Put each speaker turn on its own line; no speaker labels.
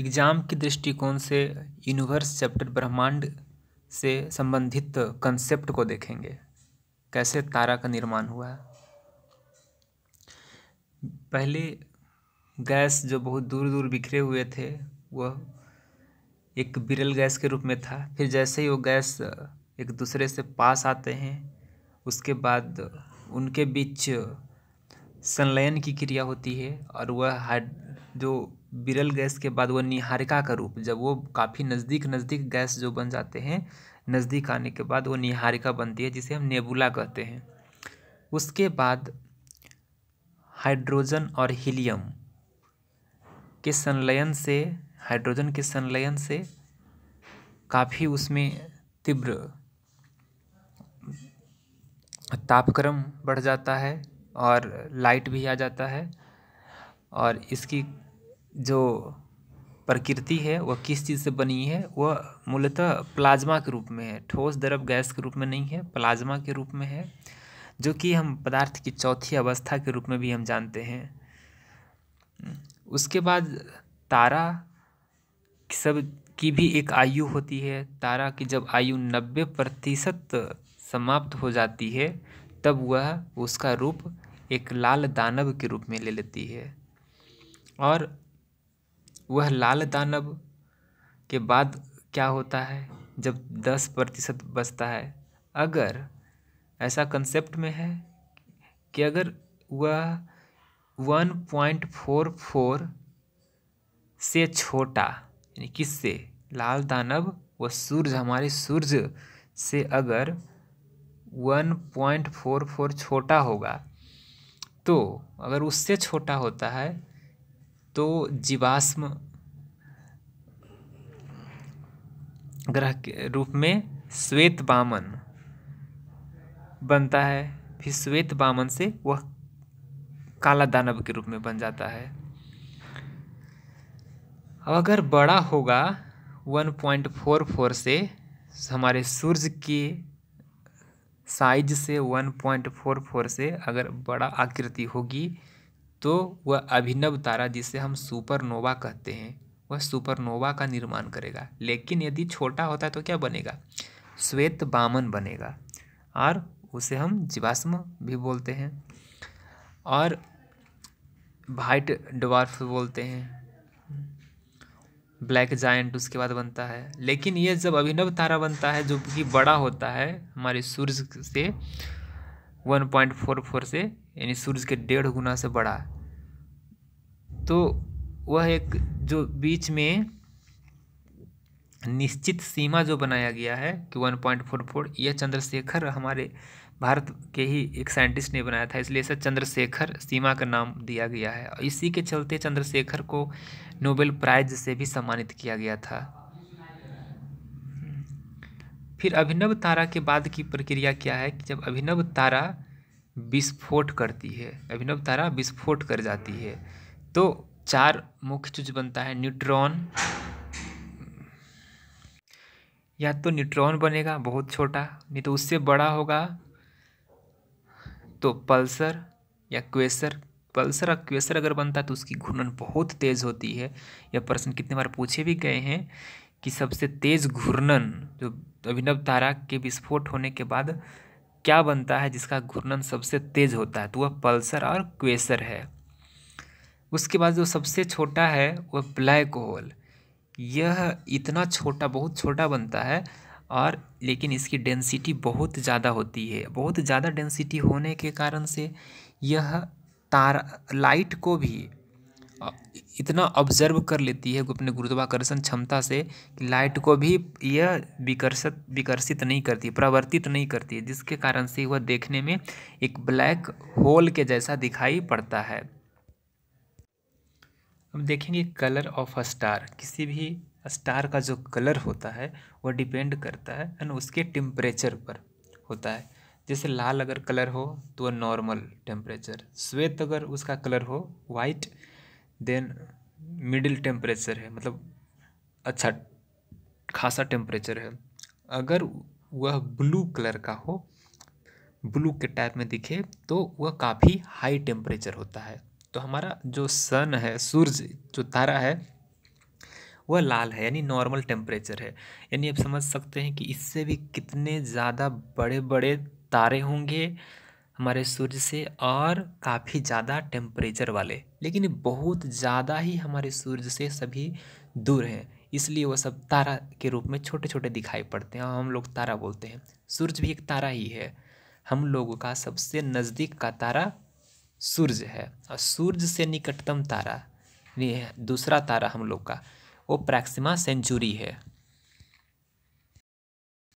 exam के दृष्टिकोण से यूनिवर्स चैप्टर ब्रह्मांड से संबंधित कंसेप्ट को देखेंगे कैसे तारा का निर्माण हुआ पहले गैस जो बहुत दूर दूर बिखरे हुए थे वह एक बिरल गैस के रूप में था फिर जैसे ही वो गैस एक दूसरे से पास आते हैं उसके बाद उनके बीच संलयन की क्रिया होती है और वह हाइड जो बिरल गैस के बाद वह निहारिका का रूप जब वो काफ़ी नज़दीक नज़दीक गैस जो बन जाते हैं नज़दीक आने के बाद वो निहारिका बनती है जिसे हम नेबुला कहते हैं उसके बाद हाइड्रोजन और हीलियम के संलयन से हाइड्रोजन के संलयन से काफ़ी उसमें तीव्र तापक्रम बढ़ जाता है और लाइट भी आ जाता है और इसकी जो प्रकृति है वह किस चीज़ से बनी है वह मूलतः प्लाज्मा के रूप में है ठोस द्रव गैस के रूप में नहीं है प्लाज्मा के रूप में है जो कि हम पदार्थ की चौथी अवस्था के रूप में भी हम जानते हैं उसके बाद तारा सब की भी एक आयु होती है तारा की जब आयु नब्बे प्रतिशत समाप्त हो जाती है तब वह उसका रूप एक लाल दानव के रूप में ले लेती है और वह लाल दानव के बाद क्या होता है जब दस प्रतिशत बचता है अगर ऐसा कंसेप्ट में है कि अगर वह वन पॉइंट फोर फोर से छोटा यानी किससे लाल दानव व सूर्य हमारे सूर्य से अगर वन पॉइंट फोर फोर छोटा होगा तो अगर उससे छोटा होता है तो जीवाश्म ग्रह के रूप में श्वेत बामन बनता है फिर श्वेत बामन से वह काला दानव के रूप में बन जाता है अब अगर बड़ा होगा 1.44 से हमारे सूर्य के साइज से 1.44 से अगर बड़ा आकृति होगी तो वह अभिनव तारा जिसे हम सुपरनोवा कहते हैं वह सुपरनोवा का निर्माण करेगा लेकिन यदि छोटा होता है तो क्या बनेगा श्वेत बामन बनेगा और उसे हम जीवाश्म भी बोलते हैं और वाइट डवार्फ बोलते हैं ब्लैक जायंट उसके बाद बनता है लेकिन ये जब अभिनव तारा बनता है जो कि बड़ा होता है हमारे सूर्य से 1.44 से यानी सूर्य के डेढ़ गुना से बड़ा तो वह एक जो बीच में निश्चित सीमा जो बनाया गया है कि 1.44 यह चंद्रशेखर हमारे भारत के ही एक साइंटिस्ट ने बनाया था इसलिए इसे चंद्रशेखर सीमा का नाम दिया गया है और इसी के चलते चंद्रशेखर को नोबेल प्राइज से भी सम्मानित किया गया था फिर अभिनव तारा के बाद की प्रक्रिया क्या है कि जब अभिनव तारा विस्फोट करती है अभिनव तारा विस्फोट कर जाती है तो चार मुख्य चीज बनता है न्यूट्रॉन या तो न्यूट्रॉन बनेगा बहुत छोटा नहीं तो उससे बड़ा होगा तो पल्सर या क्वेसर पल्सर और क्वेसर अगर बनता है तो उसकी घूर्णन बहुत तेज़ होती है यह प्रश्न कितने बार पूछे भी गए हैं कि सबसे तेज़ घूर्णन जो अभिनव तारा के विस्फोट होने के बाद क्या बनता है जिसका घूर्णन सबसे तेज़ होता है तो वह पल्सर और क्वेसर है उसके बाद जो सबसे छोटा है वह ब्लैक होल यह इतना छोटा बहुत छोटा बनता है और लेकिन इसकी डेंसिटी बहुत ज़्यादा होती है बहुत ज़्यादा डेंसिटी होने के कारण से यह तार लाइट को भी इतना ऑब्जर्व कर लेती है अपने गुरुत्वाकर्षण क्षमता से कि लाइट को भी यह विकर्षित विकर्षित नहीं करती प्रवर्तित नहीं करती है जिसके कारण से वह देखने में एक ब्लैक होल के जैसा दिखाई पड़ता है अब देखेंगे कलर ऑफ अ स्टार किसी भी स्टार का जो कलर होता है वह डिपेंड करता है एंड उसके टेम्परेचर पर होता है जैसे लाल अगर कलर हो तो वह नॉर्मल टेम्परेचर श्वेत अगर उसका कलर हो वाइट देन मिडिल टेम्परेचर है मतलब अच्छा खासा टेम्परेचर है अगर वह ब्लू कलर का हो ब्लू के टाइप में दिखे तो वह काफ़ी हाई टेम्परेचर होता है तो हमारा जो सन है सूर्य जो तारा है वह लाल है यानी नॉर्मल टेम्परेचर है यानी आप समझ सकते हैं कि इससे भी कितने ज़्यादा बड़े बड़े तारे होंगे हमारे सूर्य से और काफ़ी ज़्यादा टेम्परेचर वाले लेकिन बहुत ज़्यादा ही हमारे सूर्य से सभी दूर हैं इसलिए वह सब तारा के रूप में छोटे छोटे दिखाई पड़ते हैं और हम लोग तारा बोलते हैं सूर्य भी एक तारा ही है हम लोगों का सबसे नज़दीक का तारा सूर्य है और सूर्य से निकटतम तारा दूसरा तारा हम लोग का वो प्रैक्सिमा सेंचुरी है